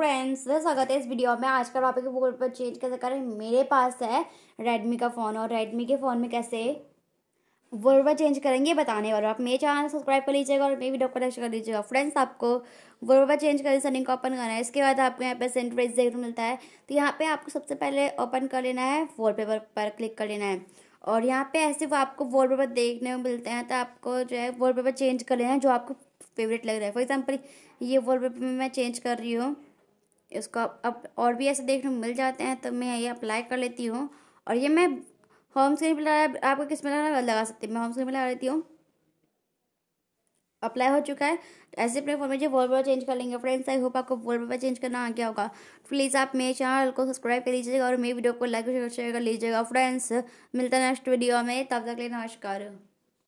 friends स्वागत है इस वीडियो में आज का टॉपिक फोन पर चेंज कैसे करें मेरे पास है रेडमी का फ़ोन और रेडमी के फ़ोन में कैसे पर चेंज करेंगे बताने वाले आप मेरे चैनल सब्सक्राइब कर लीजिएगा और मेरी वीडियो को लाइक कर लीजिएगा फ्रेंड्स आपको पर चेंज करें सेटिंग को ओपन करना है इसके बाद आपको यहाँ सेंट प्रेस देखने को मिलता है तो यहाँ पर आपको सबसे पहले ओपन कर लेना है वॉल पेपर पर क्लिक कर लेना है और यहाँ पर ऐसे वो आपको वॉल पेपर देखने को मिलते हैं तो आपको जो है वॉल पेपर चेंज कर लेना है जो आपको फेवरेट लग रहा है फॉर एग्जाम्पल ये वॉल पेपर मैं चेंज कर रही हूँ इसको अब और भी ऐसे देखने मिल जाते हैं तो मैं ये अप्लाई कर लेती हूँ और ये मैं होम स्क्रीन पर लगा आपको किस में लगा लगा सकती हूँ मैं होम स्क्रीन पर लगा लेती हूँ अप्लाई हो चुका है तो ऐसे अपने फ़ोन में जो वॉलपेपर चेंज कर लेंगे फ्रेंड्स आई होप आपको वॉलपेपर चेंज करना आ गया होगा प्लीज़ आप मेरे चैनल को सब्सक्राइब कर लीजिएगा और मेरी वीडियो को लाइक शेयर कर लीजिएगा फ्रेंड्स मिलता है नेक्स्ट वीडियो में तब तक लेना नमस्कार